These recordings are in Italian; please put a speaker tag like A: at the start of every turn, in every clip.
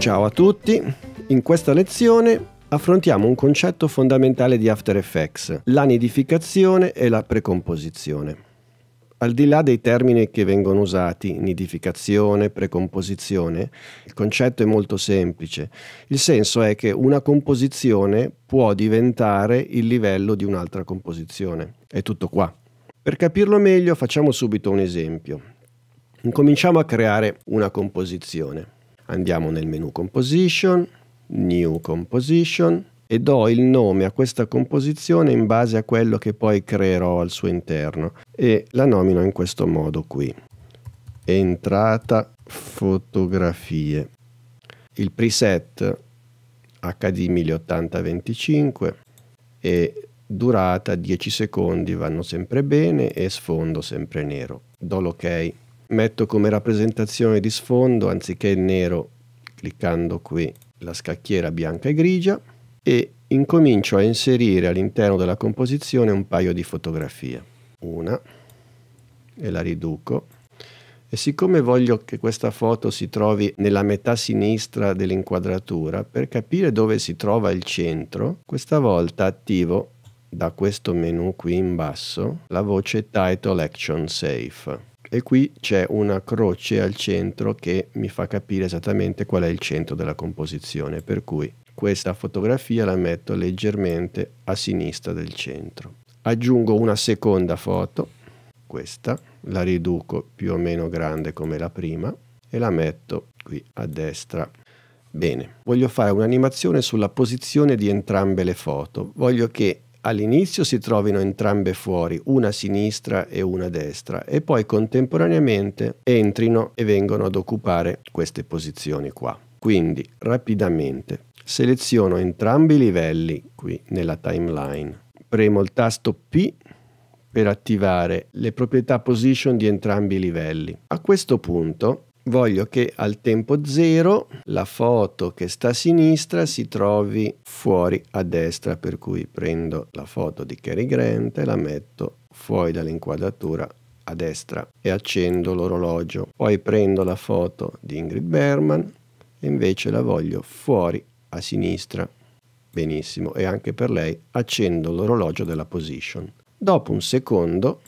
A: Ciao a tutti, in questa lezione affrontiamo un concetto fondamentale di After Effects, la nidificazione e la precomposizione. Al di là dei termini che vengono usati, nidificazione, precomposizione, il concetto è molto semplice. Il senso è che una composizione può diventare il livello di un'altra composizione. È tutto qua. Per capirlo meglio facciamo subito un esempio. Incominciamo a creare una composizione. Andiamo nel menu Composition, New Composition e do il nome a questa composizione in base a quello che poi creerò al suo interno e la nomino in questo modo qui. Entrata fotografie. Il preset HD 1080-25 e durata 10 secondi vanno sempre bene e sfondo sempre nero. Do l'ok metto come rappresentazione di sfondo anziché il nero cliccando qui la scacchiera bianca e grigia e incomincio a inserire all'interno della composizione un paio di fotografie una e la riduco e siccome voglio che questa foto si trovi nella metà sinistra dell'inquadratura per capire dove si trova il centro questa volta attivo da questo menu qui in basso la voce title action safe e qui c'è una croce al centro che mi fa capire esattamente qual è il centro della composizione, per cui questa fotografia la metto leggermente a sinistra del centro. Aggiungo una seconda foto, questa, la riduco più o meno grande come la prima e la metto qui a destra Bene, voglio fare un'animazione sulla posizione di entrambe le foto. Voglio che all'inizio si trovino entrambe fuori, una a sinistra e una a destra, e poi contemporaneamente entrino e vengono ad occupare queste posizioni qua. Quindi rapidamente seleziono entrambi i livelli qui nella timeline, premo il tasto P per attivare le proprietà position di entrambi i livelli. A questo punto voglio che al tempo 0 la foto che sta a sinistra si trovi fuori a destra, per cui prendo la foto di Cary Grant e la metto fuori dall'inquadratura a destra e accendo l'orologio. Poi prendo la foto di Ingrid Berman e invece la voglio fuori a sinistra. Benissimo, e anche per lei accendo l'orologio della position. Dopo un secondo,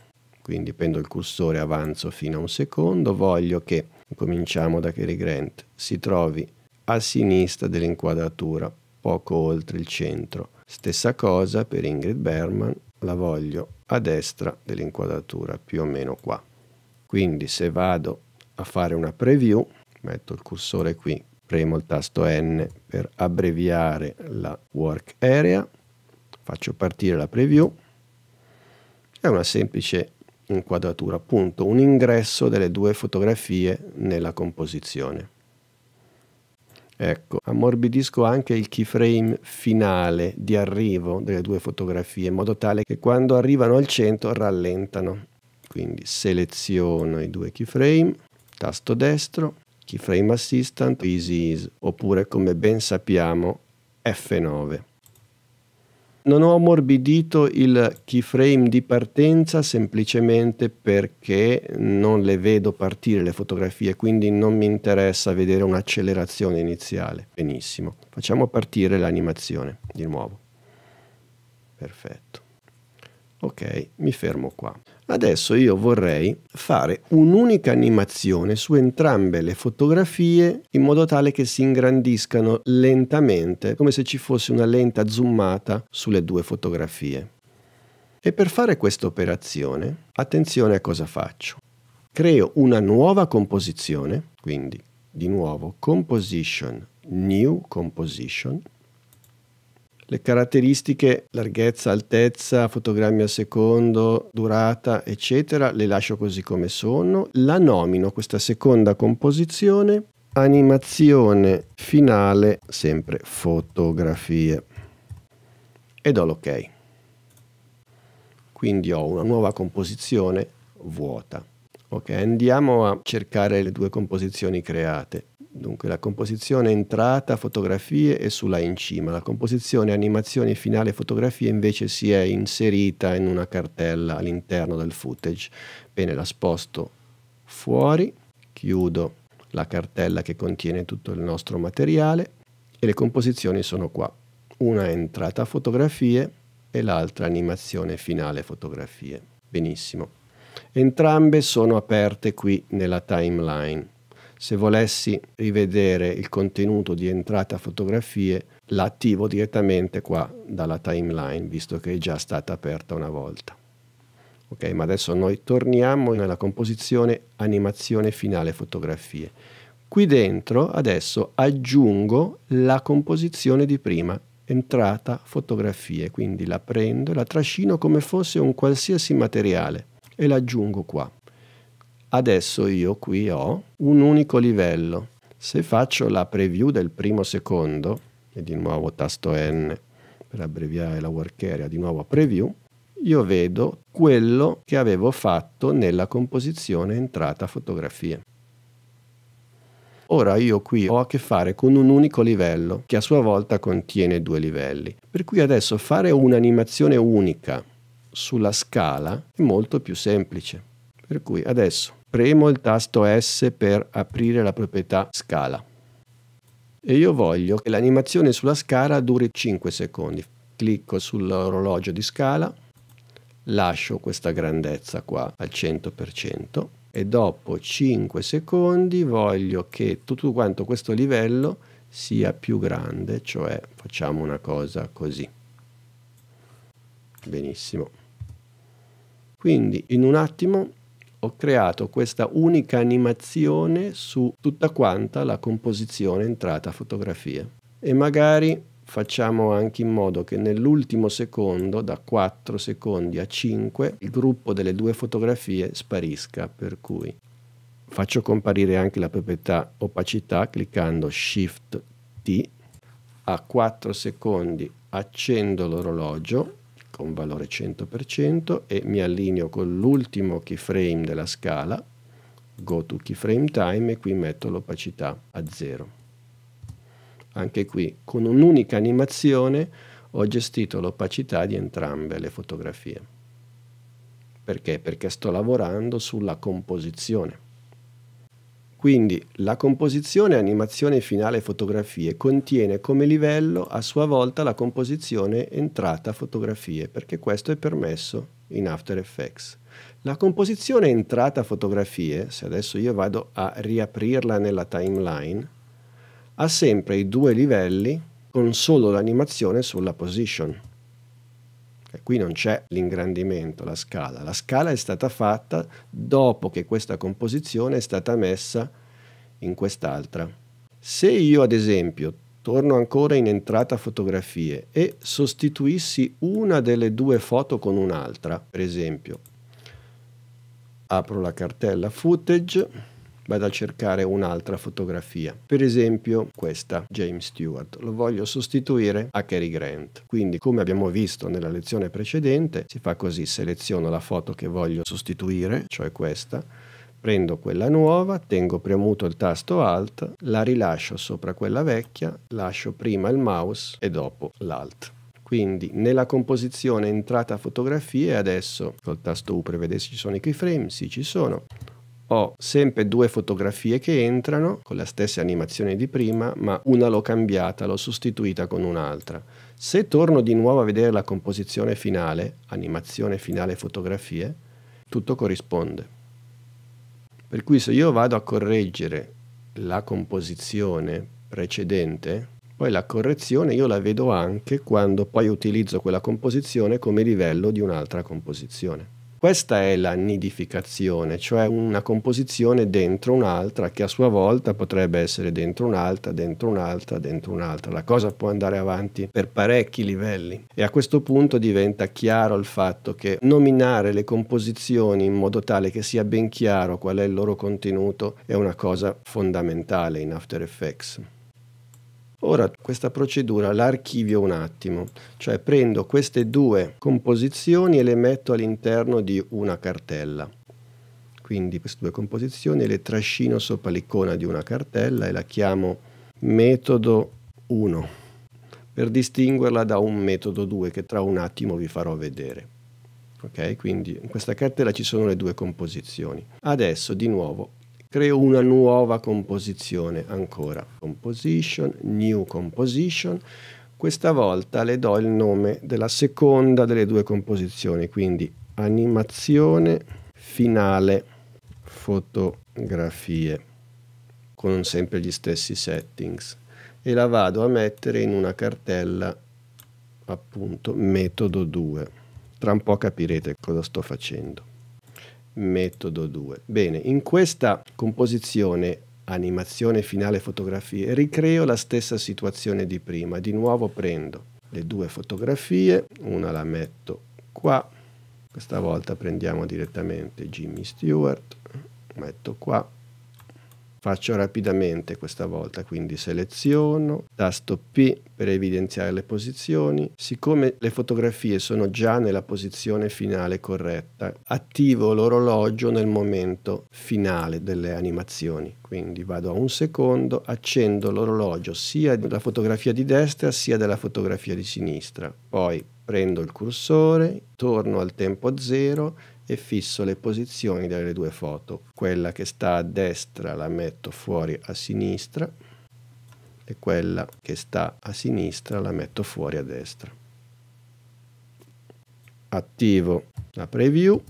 A: quindi prendo il cursore, avanzo fino a un secondo, voglio che cominciamo da Cary Grant, si trovi a sinistra dell'inquadratura, poco oltre il centro. Stessa cosa per Ingrid Berman, la voglio a destra dell'inquadratura, più o meno qua. Quindi se vado a fare una preview, metto il cursore qui, premo il tasto N per abbreviare la work area, faccio partire la preview, è una semplice inquadratura, appunto un ingresso delle due fotografie nella composizione. Ecco, ammorbidisco anche il keyframe finale di arrivo delle due fotografie in modo tale che quando arrivano al centro rallentano. Quindi seleziono i due keyframe, tasto destro, keyframe assistant, easy ease, oppure come ben sappiamo F9. Non ho ammorbidito il keyframe di partenza semplicemente perché non le vedo partire le fotografie, quindi non mi interessa vedere un'accelerazione iniziale. Benissimo, facciamo partire l'animazione di nuovo. Perfetto. Ok, mi fermo qua. Adesso io vorrei fare un'unica animazione su entrambe le fotografie in modo tale che si ingrandiscano lentamente, come se ci fosse una lenta zoomata sulle due fotografie. E per fare questa operazione, attenzione a cosa faccio. Creo una nuova composizione, quindi di nuovo Composition, New Composition, le caratteristiche, larghezza, altezza, fotogrammi al secondo, durata, eccetera, le lascio così come sono. La nomino questa seconda composizione animazione finale, sempre fotografie. E do l'ok. Quindi ho una nuova composizione vuota. Ok, andiamo a cercare le due composizioni create. Dunque la composizione entrata, fotografie è sulla in cima, la composizione animazione finale fotografie invece si è inserita in una cartella all'interno del footage. Bene, la sposto fuori, chiudo la cartella che contiene tutto il nostro materiale e le composizioni sono qua. Una è entrata fotografie e l'altra animazione finale fotografie. Benissimo. Entrambe sono aperte qui nella timeline se volessi rivedere il contenuto di entrata fotografie, la attivo direttamente qua dalla timeline, visto che è già stata aperta una volta. Ok, ma adesso noi torniamo nella composizione animazione finale fotografie. Qui dentro adesso aggiungo la composizione di prima, entrata fotografie, quindi la prendo e la trascino come fosse un qualsiasi materiale e l'aggiungo qua. Adesso io qui ho un unico livello. Se faccio la preview del primo secondo, e di nuovo tasto N per abbreviare la work area, di nuovo preview, io vedo quello che avevo fatto nella composizione entrata fotografie. Ora io qui ho a che fare con un unico livello che a sua volta contiene due livelli, per cui adesso fare un'animazione unica sulla scala è molto più semplice. Per cui adesso premo il tasto S per aprire la proprietà scala. E io voglio che l'animazione sulla scala duri 5 secondi. Clicco sull'orologio di scala, lascio questa grandezza qua al 100% e dopo 5 secondi voglio che tutto quanto questo livello sia più grande, cioè facciamo una cosa così. Benissimo. Quindi in un attimo ho creato questa unica animazione su tutta quanta la composizione entrata fotografia. E magari facciamo anche in modo che nell'ultimo secondo, da 4 secondi a 5, il gruppo delle due fotografie sparisca, per cui faccio comparire anche la proprietà opacità cliccando Shift T, a 4 secondi accendo l'orologio con valore 100% e mi allineo con l'ultimo keyframe della scala, go to keyframe time e qui metto l'opacità a 0. Anche qui con un'unica animazione ho gestito l'opacità di entrambe le fotografie. Perché? Perché sto lavorando sulla composizione. Quindi la composizione, animazione finale fotografie contiene come livello a sua volta la composizione entrata fotografie, perché questo è permesso in After Effects. La composizione entrata fotografie, se adesso io vado a riaprirla nella timeline, ha sempre i due livelli con solo l'animazione sulla position. E qui non c'è l'ingrandimento, la scala. La scala è stata fatta dopo che questa composizione è stata messa in quest'altra. Se io ad esempio torno ancora in entrata fotografie e sostituissi una delle due foto con un'altra, per esempio apro la cartella footage vado a cercare un'altra fotografia. Per esempio questa, James Stewart, lo voglio sostituire a Cary Grant. Quindi come abbiamo visto nella lezione precedente, si fa così, seleziono la foto che voglio sostituire, cioè questa, prendo quella nuova, tengo premuto il tasto Alt, la rilascio sopra quella vecchia, lascio prima il mouse e dopo l'Alt. Quindi nella composizione entrata fotografie adesso col tasto U prevede se ci sono i keyframe, sì ci sono, ho sempre due fotografie che entrano con la stessa animazione di prima, ma una l'ho cambiata, l'ho sostituita con un'altra. Se torno di nuovo a vedere la composizione finale, animazione finale fotografie, tutto corrisponde. Per cui se io vado a correggere la composizione precedente, poi la correzione io la vedo anche quando poi utilizzo quella composizione come livello di un'altra composizione. Questa è la nidificazione, cioè una composizione dentro un'altra che a sua volta potrebbe essere dentro un'altra, dentro un'altra, dentro un'altra. La cosa può andare avanti per parecchi livelli e a questo punto diventa chiaro il fatto che nominare le composizioni in modo tale che sia ben chiaro qual è il loro contenuto è una cosa fondamentale in After Effects. Ora questa procedura l'archivio un attimo, cioè prendo queste due composizioni e le metto all'interno di una cartella. Quindi queste due composizioni le trascino sopra l'icona di una cartella e la chiamo metodo 1 per distinguerla da un metodo 2 che tra un attimo vi farò vedere. Ok, quindi in questa cartella ci sono le due composizioni. Adesso di nuovo creo una nuova composizione ancora. Composition, new composition. Questa volta le do il nome della seconda delle due composizioni, quindi animazione finale fotografie con sempre gli stessi settings e la vado a mettere in una cartella appunto metodo 2. Tra un po' capirete cosa sto facendo metodo 2. Bene, in questa composizione animazione finale fotografie ricreo la stessa situazione di prima. Di nuovo prendo le due fotografie, una la metto qua, questa volta prendiamo direttamente Jimmy Stewart, metto qua Faccio rapidamente questa volta, quindi seleziono, tasto P per evidenziare le posizioni. Siccome le fotografie sono già nella posizione finale corretta, attivo l'orologio nel momento finale delle animazioni. Quindi vado a un secondo, accendo l'orologio sia della fotografia di destra sia della fotografia di sinistra. Poi prendo il cursore, torno al tempo 0 e fisso le posizioni delle due foto. Quella che sta a destra la metto fuori a sinistra e quella che sta a sinistra la metto fuori a destra. Attivo la preview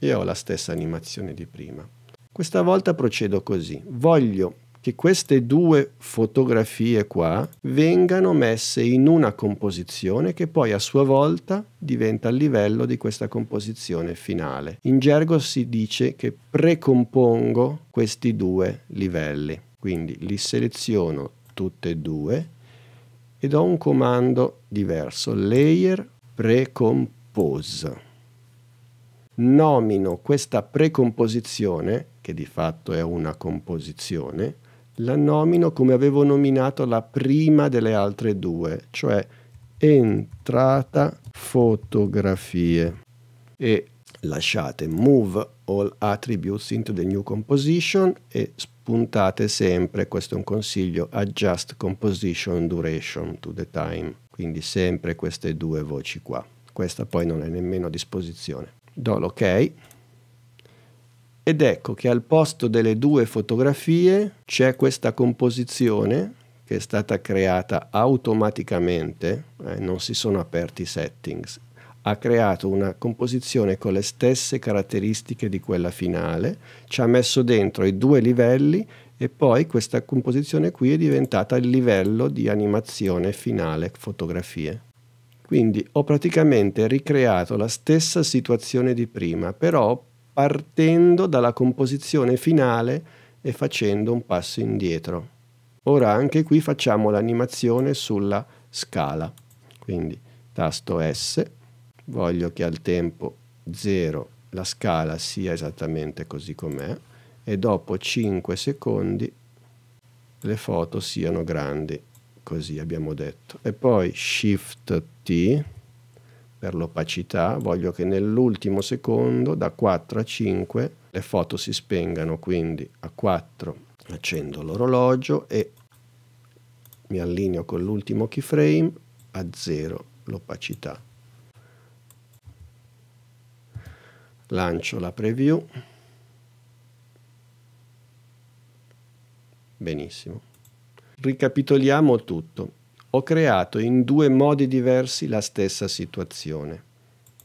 A: e ho la stessa animazione di prima. Questa volta procedo così. Voglio che queste due fotografie qua vengano messe in una composizione che poi a sua volta diventa il livello di questa composizione finale. In gergo si dice che precompongo questi due livelli, quindi li seleziono tutte e due ed ho un comando diverso, layer precompose. Nomino questa precomposizione, che di fatto è una composizione, la nomino come avevo nominato la prima delle altre due, cioè entrata fotografie e lasciate move all attributes into the new composition e spuntate sempre, questo è un consiglio, adjust composition duration to the time, quindi sempre queste due voci qua. Questa poi non è nemmeno a disposizione. Do l'ok, ed ecco che al posto delle due fotografie c'è questa composizione che è stata creata automaticamente, eh, non si sono aperti i settings, ha creato una composizione con le stesse caratteristiche di quella finale, ci ha messo dentro i due livelli e poi questa composizione qui è diventata il livello di animazione finale fotografie. Quindi ho praticamente ricreato la stessa situazione di prima, però partendo dalla composizione finale e facendo un passo indietro. Ora anche qui facciamo l'animazione sulla scala, quindi tasto S, voglio che al tempo 0 la scala sia esattamente così com'è e dopo 5 secondi le foto siano grandi, così abbiamo detto. E poi Shift T, per l'opacità, voglio che nell'ultimo secondo da 4 a 5 le foto si spengano, quindi a 4 accendo l'orologio e mi allineo con l'ultimo keyframe a 0 l'opacità. Lancio la preview. Benissimo. Ricapitoliamo tutto ho creato in due modi diversi la stessa situazione.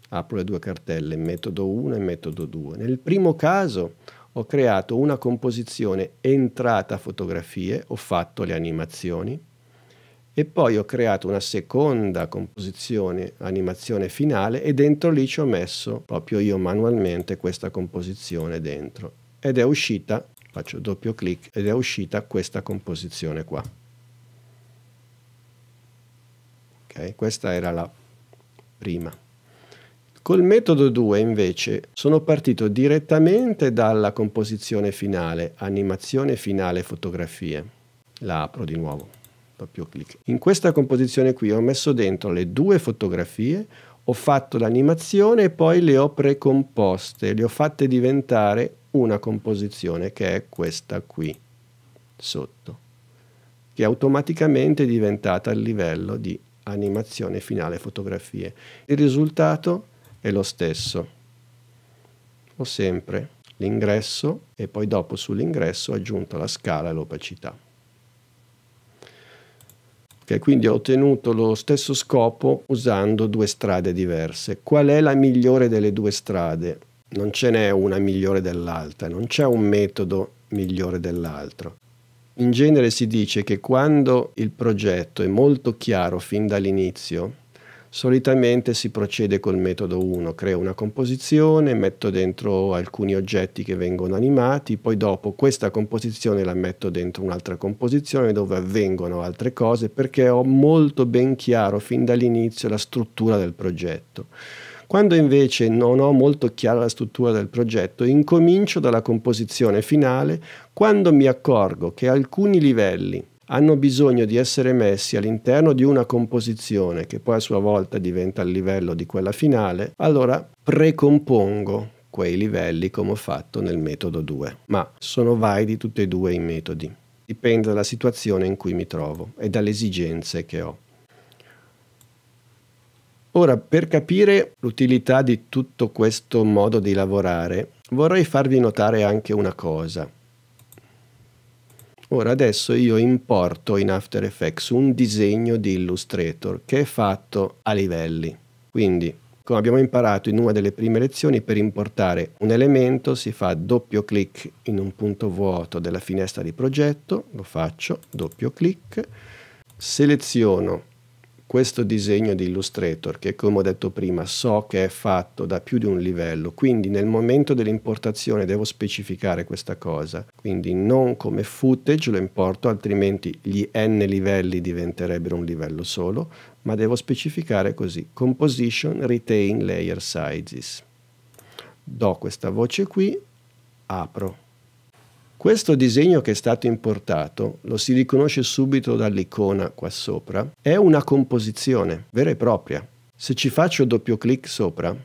A: Apro le due cartelle, metodo 1 e metodo 2. Nel primo caso ho creato una composizione entrata fotografie, ho fatto le animazioni e poi ho creato una seconda composizione, animazione finale e dentro lì ci ho messo proprio io manualmente questa composizione dentro ed è uscita, faccio doppio clic ed è uscita questa composizione qua. Okay? Questa era la prima. Col metodo 2 invece sono partito direttamente dalla composizione finale, animazione finale fotografie. La apro di nuovo, doppio clic. In questa composizione qui ho messo dentro le due fotografie, ho fatto l'animazione e poi le ho precomposte, le ho fatte diventare una composizione che è questa qui, sotto, che automaticamente è diventata il livello di animazione finale fotografie. Il risultato è lo stesso. Ho sempre l'ingresso e poi dopo sull'ingresso ho aggiunto la scala e l'opacità. Okay, quindi ho ottenuto lo stesso scopo usando due strade diverse. Qual è la migliore delle due strade? Non ce n'è una migliore dell'altra, non c'è un metodo migliore dell'altro. In genere si dice che quando il progetto è molto chiaro fin dall'inizio, solitamente si procede col metodo 1, creo una composizione, metto dentro alcuni oggetti che vengono animati, poi dopo questa composizione la metto dentro un'altra composizione dove avvengono altre cose perché ho molto ben chiaro fin dall'inizio la struttura del progetto. Quando invece non ho molto chiara la struttura del progetto, incomincio dalla composizione finale quando mi accorgo che alcuni livelli hanno bisogno di essere messi all'interno di una composizione che poi a sua volta diventa il livello di quella finale, allora precompongo quei livelli come ho fatto nel metodo 2. Ma sono validi tutti e due i metodi. Dipende dalla situazione in cui mi trovo e dalle esigenze che ho. Ora, per capire l'utilità di tutto questo modo di lavorare, vorrei farvi notare anche una cosa. Ora adesso io importo in After Effects un disegno di Illustrator che è fatto a livelli. Quindi, come abbiamo imparato in una delle prime lezioni, per importare un elemento si fa doppio clic in un punto vuoto della finestra di progetto, lo faccio, doppio clic, seleziono questo disegno di Illustrator, che come ho detto prima so che è fatto da più di un livello, quindi nel momento dell'importazione devo specificare questa cosa, quindi non come footage lo importo, altrimenti gli n livelli diventerebbero un livello solo, ma devo specificare così, composition retain layer sizes. Do questa voce qui, apro questo disegno che è stato importato, lo si riconosce subito dall'icona qua sopra, è una composizione vera e propria. Se ci faccio doppio clic sopra,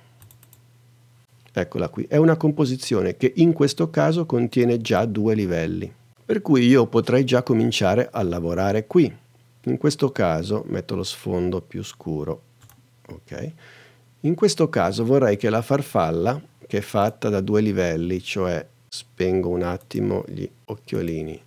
A: eccola qui, è una composizione che in questo caso contiene già due livelli. Per cui io potrei già cominciare a lavorare qui. In questo caso metto lo sfondo più scuro. Okay. In questo caso vorrei che la farfalla, che è fatta da due livelli, cioè Spengo un attimo gli occhiolini.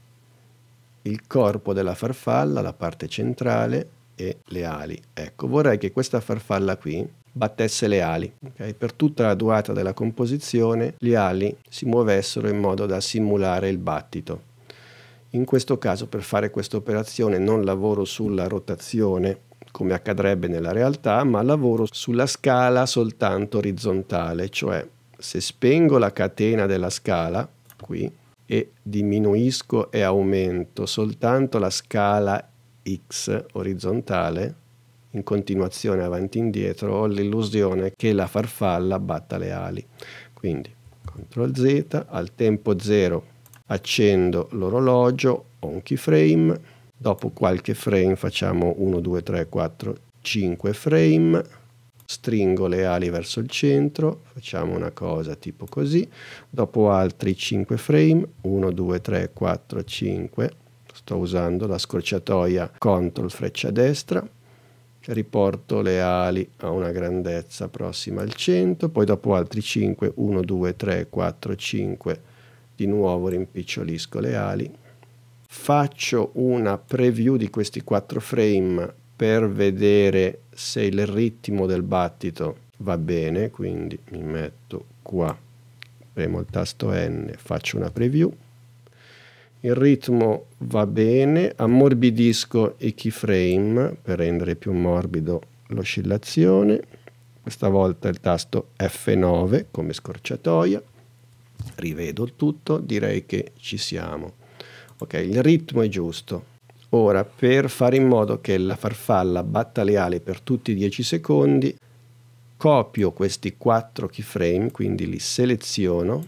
A: Il corpo della farfalla, la parte centrale e le ali. Ecco, vorrei che questa farfalla qui battesse le ali. Okay? Per tutta la durata della composizione le ali si muovessero in modo da simulare il battito. In questo caso per fare questa operazione non lavoro sulla rotazione come accadrebbe nella realtà, ma lavoro sulla scala soltanto orizzontale, cioè se spengo la catena della scala, qui, e diminuisco e aumento soltanto la scala x orizzontale, in continuazione avanti e indietro, ho l'illusione che la farfalla batta le ali. Quindi, CTRL Z, al tempo 0 accendo l'orologio, ho un keyframe, dopo qualche frame facciamo 1, 2, 3, 4, 5 frame, stringo le ali verso il centro, facciamo una cosa tipo così, dopo altri 5 frame, 1, 2, 3, 4, 5, sto usando la scorciatoia CTRL freccia destra, riporto le ali a una grandezza prossima al centro, poi dopo altri 5, 1, 2, 3, 4, 5, di nuovo rimpicciolisco le ali, faccio una preview di questi 4 frame per vedere se il ritmo del battito va bene, quindi mi metto qua, premo il tasto N, faccio una preview, il ritmo va bene, ammorbidisco i keyframe per rendere più morbido l'oscillazione, questa volta il tasto F9 come scorciatoia, rivedo tutto, direi che ci siamo. Ok, il ritmo è giusto, Ora, per fare in modo che la farfalla batta le ali per tutti i 10 secondi, copio questi 4 keyframe, quindi li seleziono,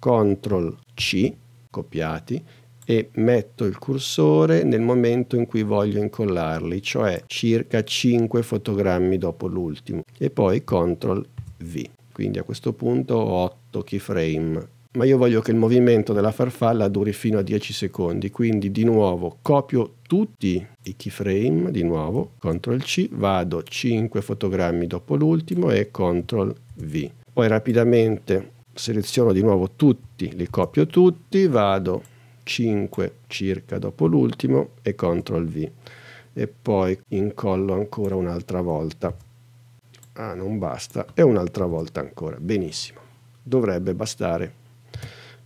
A: CTRL C, copiati, e metto il cursore nel momento in cui voglio incollarli, cioè circa 5 fotogrammi dopo l'ultimo, e poi CTRL V. Quindi a questo punto ho 8 keyframe ma io voglio che il movimento della farfalla duri fino a 10 secondi, quindi di nuovo copio tutti i keyframe, di nuovo CTRL C, vado 5 fotogrammi dopo l'ultimo e CTRL V. Poi rapidamente seleziono di nuovo tutti, li copio tutti, vado 5 circa dopo l'ultimo e CTRL V e poi incollo ancora un'altra volta. Ah, non basta, e un'altra volta ancora. Benissimo. Dovrebbe bastare.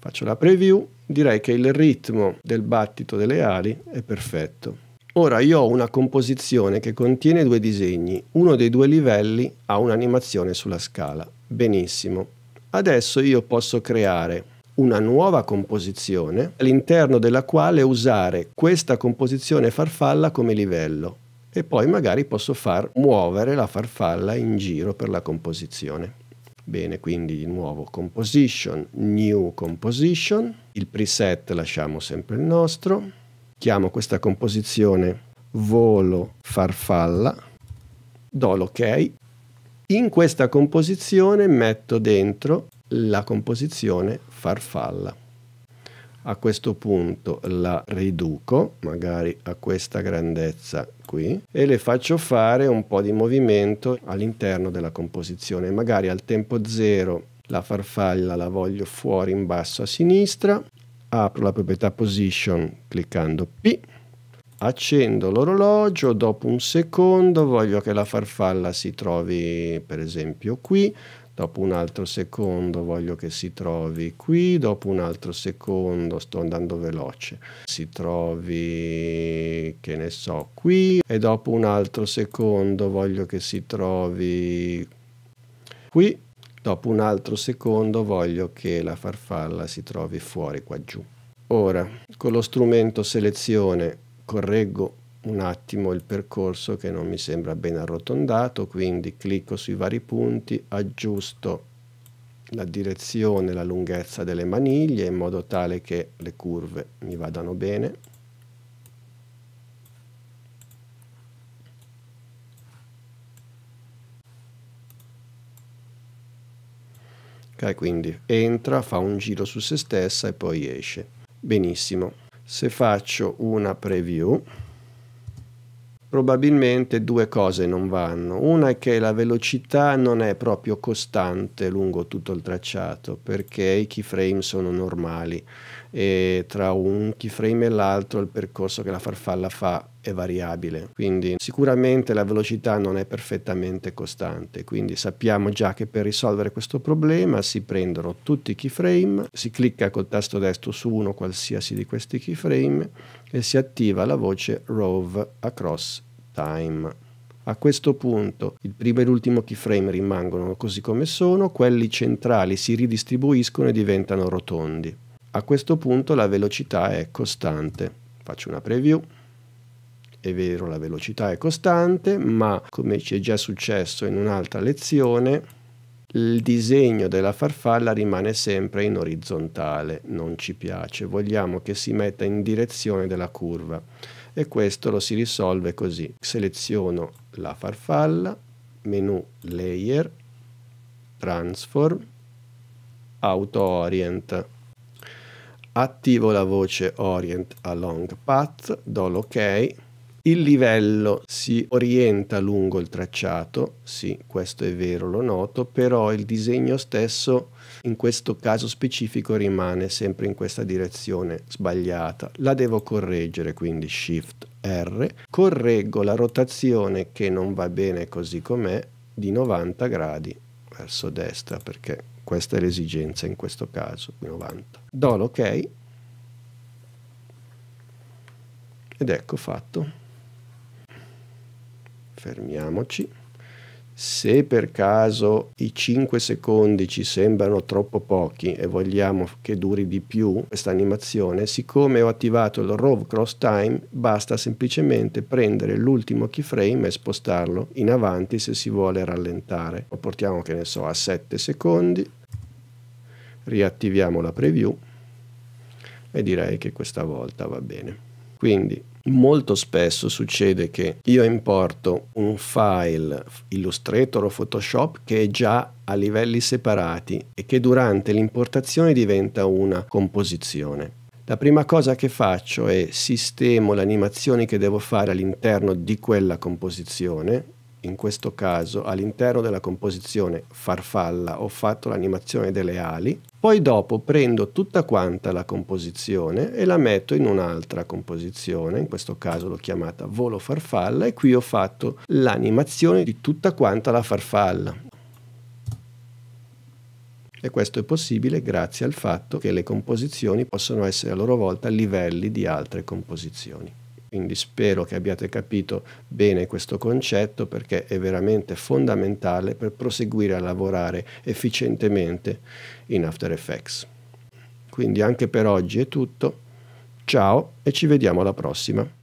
A: Faccio la preview, direi che il ritmo del battito delle ali è perfetto. Ora io ho una composizione che contiene due disegni, uno dei due livelli ha un'animazione sulla scala. Benissimo. Adesso io posso creare una nuova composizione all'interno della quale usare questa composizione farfalla come livello e poi magari posso far muovere la farfalla in giro per la composizione. Bene, quindi di nuovo composition, new composition, il preset lasciamo sempre il nostro, chiamo questa composizione volo farfalla, do l'ok, in questa composizione metto dentro la composizione farfalla a questo punto la riduco magari a questa grandezza qui e le faccio fare un po' di movimento all'interno della composizione magari al tempo zero la farfalla la voglio fuori in basso a sinistra apro la proprietà position cliccando P accendo l'orologio dopo un secondo voglio che la farfalla si trovi per esempio qui dopo un altro secondo voglio che si trovi qui, dopo un altro secondo sto andando veloce, si trovi che ne so qui e dopo un altro secondo voglio che si trovi qui, dopo un altro secondo voglio che la farfalla si trovi fuori qua giù. Ora, con lo strumento selezione correggo un attimo il percorso che non mi sembra ben arrotondato, quindi clicco sui vari punti, aggiusto la direzione, la lunghezza delle maniglie in modo tale che le curve mi vadano bene. Ok, quindi entra, fa un giro su se stessa e poi esce. Benissimo. Se faccio una preview Probabilmente due cose non vanno. Una è che la velocità non è proprio costante lungo tutto il tracciato perché i keyframe sono normali e tra un keyframe e l'altro il percorso che la farfalla fa è variabile. Quindi sicuramente la velocità non è perfettamente costante. Quindi sappiamo già che per risolvere questo problema si prendono tutti i keyframe, si clicca col tasto destro su uno qualsiasi di questi keyframe e si attiva la voce Rove Across Time. A questo punto il primo e l'ultimo keyframe rimangono così come sono, quelli centrali si ridistribuiscono e diventano rotondi. A questo punto la velocità è costante. Faccio una preview. È vero, la velocità è costante, ma come ci è già successo in un'altra lezione, il disegno della farfalla rimane sempre in orizzontale, non ci piace, vogliamo che si metta in direzione della curva e questo lo si risolve così. Seleziono la farfalla, menu Layer, Transform, Auto Orient. Attivo la voce Orient Along Path, do l'ok il livello si orienta lungo il tracciato, sì, questo è vero, lo noto, però il disegno stesso in questo caso specifico rimane sempre in questa direzione sbagliata. La devo correggere, quindi Shift R, correggo la rotazione che non va bene così com'è di 90 gradi verso destra perché questa è l'esigenza in questo caso, 90. Do l'ok ed ecco fatto fermiamoci. Se per caso i 5 secondi ci sembrano troppo pochi e vogliamo che duri di più questa animazione, siccome ho attivato il Rove Cross Time, basta semplicemente prendere l'ultimo keyframe e spostarlo in avanti se si vuole rallentare. Lo portiamo, che ne so, a 7 secondi, riattiviamo la preview e direi che questa volta va bene. Quindi Molto spesso succede che io importo un file Illustrator o Photoshop che è già a livelli separati e che durante l'importazione diventa una composizione. La prima cosa che faccio è sistemo le animazioni che devo fare all'interno di quella composizione in questo caso all'interno della composizione farfalla ho fatto l'animazione delle ali, poi dopo prendo tutta quanta la composizione e la metto in un'altra composizione, in questo caso l'ho chiamata volo farfalla e qui ho fatto l'animazione di tutta quanta la farfalla. E questo è possibile grazie al fatto che le composizioni possono essere a loro volta livelli di altre composizioni quindi spero che abbiate capito bene questo concetto perché è veramente fondamentale per proseguire a lavorare efficientemente in After Effects. Quindi anche per oggi è tutto, ciao e ci vediamo alla prossima.